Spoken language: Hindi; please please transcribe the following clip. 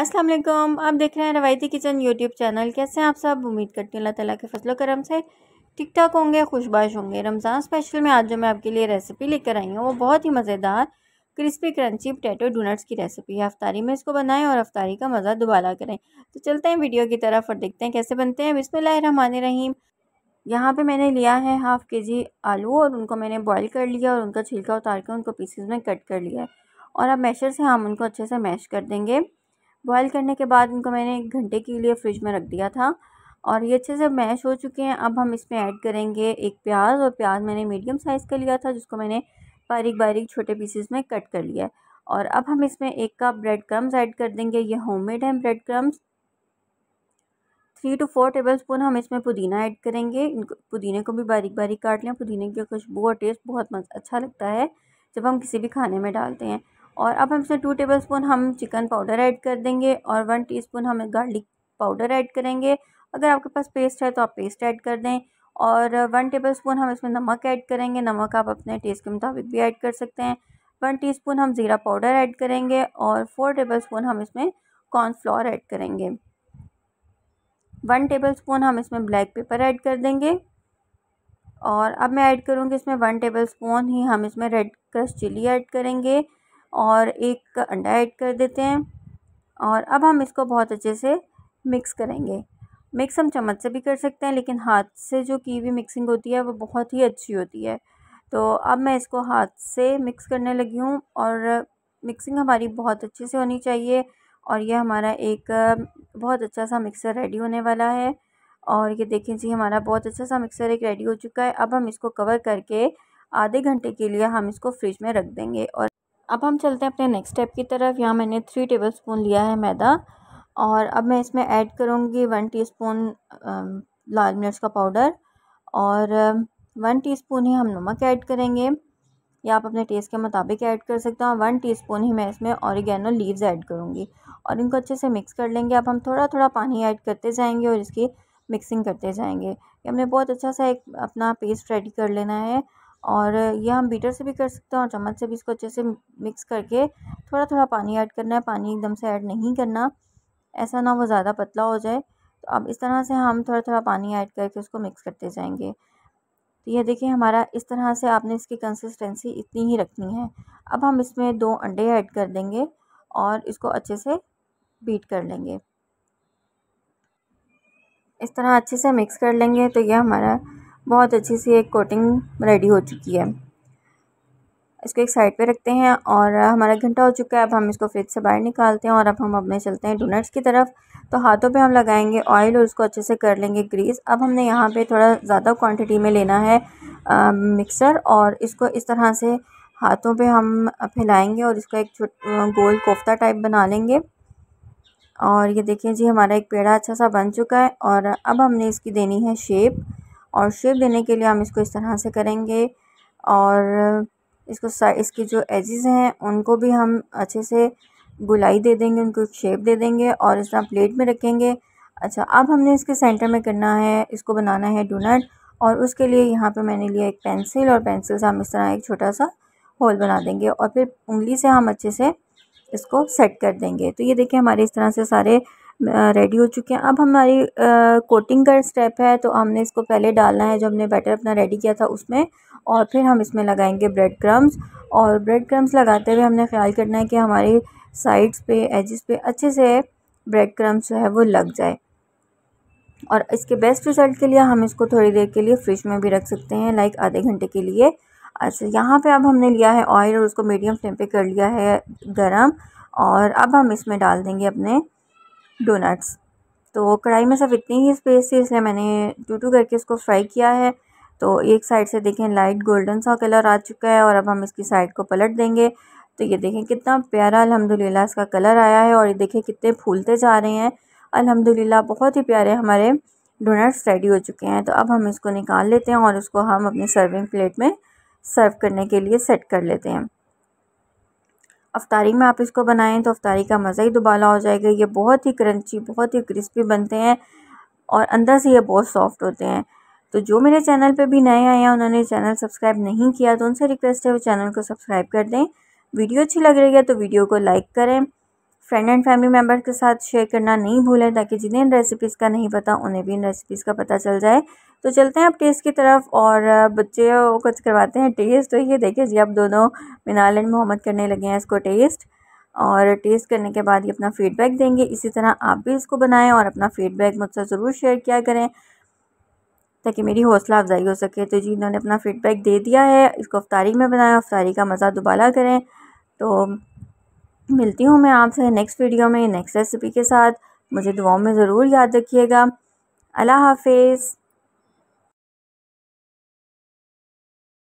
अस्सलाम वालेकुम आप देख रहे हैं रवायती किचन यूट्यूब चैनल कैसे हैं आप सब उम्मीद करती हूँ अल्लाह ताला के फसलों करम से ठीक ठाक होंगे खुशबाश होंगे रमज़ान स्पेशल में आज जो मैं आपके लिए रेसिपी लेकर आई हूँ वो बहुत ही मज़ेदार क्रिस्पी क्रंची पोटैटो डोनट्स की रेसिपी है अफ्तारी में इसको बनाएं और अफ्तारी का मज़ा दुबाला करें तो चलते हैं वीडियो की तरफ और देखते हैं कैसे बनते हैं बिसमान रहीम यहाँ पे मैंने लिया है हाफ़ के जी आलू और उनको मैंने बॉईल कर लिया और उनका छिलका उतार के उनको पीसेस में कट कर लिया है और अब मैशर से हम उनको अच्छे से मैश कर देंगे बॉयल करने के बाद इनको मैंने एक घंटे के लिए फ्रिज में रख दिया था और ये अच्छे से मैश हो चुके हैं अब हम इसमें ऐड करेंगे एक प्याज और प्याज मैंने मीडियम साइज़ का लिया था जिसको मैंने बारीक बारीक छोटे पीसेस में कट कर लिया है और अब हम इसमें एक कप ब्रेड क्रम्स ऐड कर देंगे ये होममेड हैं bread crumbs three to four tablespoon हम इसमें पुदीना ऐड करेंगे इनको पुदीने को भी बारीक बारीक काट लें पुदीने की खुशबू और टेस्ट बहुत अच्छा लगता है जब हम किसी भी खाने में डालते हैं और अब हम इसमें टू टेबल स्पून हम चिकन पाउडर ऐड कर देंगे और वन स्पून हम गार्लिक पाउडर ऐड करेंगे अगर आपके पास पेस्ट है तो आप पेस्ट ऐड कर दें और वन टेबल स्पून हम इसमें नमक ऐड करेंगे नमक आप अपने टेस्ट के मुताबिक भी ऐड कर सकते हैं वन टीस्पून हम ज़ीरा पाउडर ऐड करेंगे और फोर टेबल स्पून हम इसमें कॉर्नफ्लोर ऐड करेंगे वन टेबल स्पून हम इसमें ब्लैक पेपर ऐड कर देंगे और अब मैं ऐड करूँगी इसमें वन टेबल स्पून ही हम इसमें रेड क्रश चिली ऐड करेंगे और एक अंडा ऐड कर देते हैं और अब हम इसको बहुत अच्छे से मिक्स करेंगे मिक्स हम चम्मच से भी कर सकते हैं लेकिन हाथ से जो कीवी मिक्सिंग होती है वो बहुत ही अच्छी होती है तो अब मैं इसको हाथ से मिक्स करने लगी हूँ और मिक्सिंग हमारी बहुत अच्छे से होनी चाहिए और यह हमारा एक बहुत अच्छा सा मिक्सर रेडी होने वाला है और ये देखें जी हमारा बहुत अच्छा सा मिक्सर एक रेडी हो चुका है अब हम इसको कवर करके आधे घंटे के लिए हम इसको फ्रिज में रख देंगे और अब हम चलते हैं अपने नेक्स्ट स्टेप की तरफ यहाँ मैंने थ्री टेबल स्पून लिया है मैदा और अब मैं इसमें ऐड करूँगी वन टीस्पून लाल मिर्च का पाउडर और वन टीस्पून ही हम नमक ऐड करेंगे या आप अपने टेस्ट के मुताबिक ऐड कर सकते हैं वन टीस्पून ही मैं इसमें औरिगेनो लीव्स ऐड करूँगी और इनको अच्छे से मिक्स कर लेंगे अब हम थोड़ा थोड़ा पानी ऐड करते जाएंगे और इसकी मिक्सिंग करते जाएंगे हमने बहुत अच्छा सा एक अपना पेस्ट रेडी कर लेना है और यह हम बीटर से भी कर सकते हैं और चम्मच से भी इसको अच्छे से मिक्स करके थोड़ा थोड़ा पानी ऐड करना है पानी एकदम से ऐड नहीं करना ऐसा ना वो ज़्यादा पतला हो जाए तो अब इस तरह से हम थोड़ा थोड़ा पानी ऐड करके उसको मिक्स करते जाएंगे तो ये देखिए हमारा इस तरह से आपने इसकी कंसिस्टेंसी इतनी ही रखनी है अब हम इसमें दो अंडे ऐड कर देंगे और इसको अच्छे से बीट कर लेंगे इस तरह अच्छे से मिक्स कर लेंगे तो यह हमारा बहुत अच्छी सी एक कोटिंग रेडी हो चुकी है इसको एक साइड पे रखते हैं और हमारा घंटा हो चुका है अब हम इसको फ्रिज से बाहर निकालते हैं और अब हम अपने चलते हैं डोनट्स की तरफ तो हाथों पे हम लगाएंगे ऑयल और उसको अच्छे से कर लेंगे ग्रीस अब हमने यहाँ पे थोड़ा ज़्यादा क्वांटिटी में लेना है आ, मिक्सर और इसको इस तरह से हाथों पे हम फैलाएंगे और इसका एक छोट गोल कोफ्ता टाइप बना लेंगे और ये देखिए जी हमारा एक पेड़ा अच्छा सा बन चुका है और अब हमने इसकी देनी है शेप और शेप देने के लिए हम इसको इस तरह से करेंगे और इसको इसके जो एजेस हैं उनको भी हम अच्छे से गुलाई दे देंगे उनको शेप दे देंगे और इस तरह प्लेट में रखेंगे अच्छा अब हमने इसके सेंटर में करना है इसको बनाना है डोनट और उसके लिए यहाँ पे मैंने लिया एक पेंसिल और पेंसिल से हम इस तरह एक छोटा सा होल बना देंगे और फिर उंगली से हम अच्छे से इसको सेट कर देंगे तो ये देखिए हमारे इस तरह से सारे रेडी हो चुके हैं अब हमारी कोटिंग का स्टेप है तो हमने इसको पहले डालना है जो हमने बैटर अपना रेडी किया था उसमें और फिर हम इसमें लगाएंगे ब्रेड क्रम्स और ब्रेड क्रम्स लगाते हुए हमने ख्याल करना है कि हमारे साइड्स पे एजेस पे अच्छे से ब्रेड क्रम्स जो है वो लग जाए और इसके बेस्ट रिज़ल्ट के लिए हम इसको थोड़ी देर के लिए फ्रिज में भी रख सकते हैं लाइक आधे घंटे के लिए अच्छा यहाँ पे अब हमने लिया है ऑयल और उसको मीडियम फ्लेम पे कर लिया है गरम और अब हम इसमें डाल देंगे अपने डोनट्स तो कढ़ाई में सिर्फ इतनी ही स्पेस थी इसलिए मैंने टू टू करके इसको फ्राई किया है तो एक साइड से देखें लाइट गोल्डन सा कलर आ चुका है और अब हम इसकी साइड को पलट देंगे तो ये देखें कितना प्यारा अल्हम्दुलिल्लाह इसका कलर आया है और ये देखें कितने फूलते जा रहे हैं अल्हम्दुलिल्लाह बहुत ही प्यारे हमारे डोनट्स रेडी हो चुके हैं तो अब हम इसको निकाल लेते हैं और उसको हम अपनी सर्विंग प्लेट में सर्व करने के लिए सेट कर लेते हैं अफतारी में आप इसको बनाएं तो अफतारी का मज़ा ही दुबाला हो जाएगा ये बहुत ही क्रंची बहुत ही क्रिस्पी बनते हैं और अंदर से ये बहुत सॉफ्ट होते हैं तो जो मेरे चैनल पे भी नए आए हैं उन्होंने चैनल सब्सक्राइब नहीं किया तो उनसे रिक्वेस्ट है वो चैनल को सब्सक्राइब कर दें वीडियो अच्छी लग रही है तो वीडियो को लाइक करें फ्रेंड एंड फैमिली मेम्बर के साथ शेयर करना नहीं भूलें ताकि जिन्हें इन रेसिपीज़ का नहीं पता उन्हें भी इन रेसिपीज़ का पता चल जाए तो चलते हैं अब टेस्ट की तरफ और बच्चे कुछ करवाते हैं टेस्ट तो ये देखिए जी अब दोनों मिनाल एंड मोहम्मद करने लगे हैं इसको टेस्ट और टेस्ट करने के बाद ये अपना फ़ीडबैक देंगे इसी तरह आप भी इसको बनाएं और अपना फ़ीडबैक मुझसे ज़रूर शेयर किया करें ताकि मेरी हौसला अफजाई हो सके तो जी इन्होंने अपना फ़ीडबैक दे दिया है इसको अफ्तारी में बनाएं अफ्तारी का मज़ा दुबाला करें तो मिलती हूँ मैं आपसे नेक्स्ट वीडियो में नेक्स्ट रेसिपी के साथ मुझे दुआओं में ज़रूर याद रखिएगा अल्लाह हाफिज़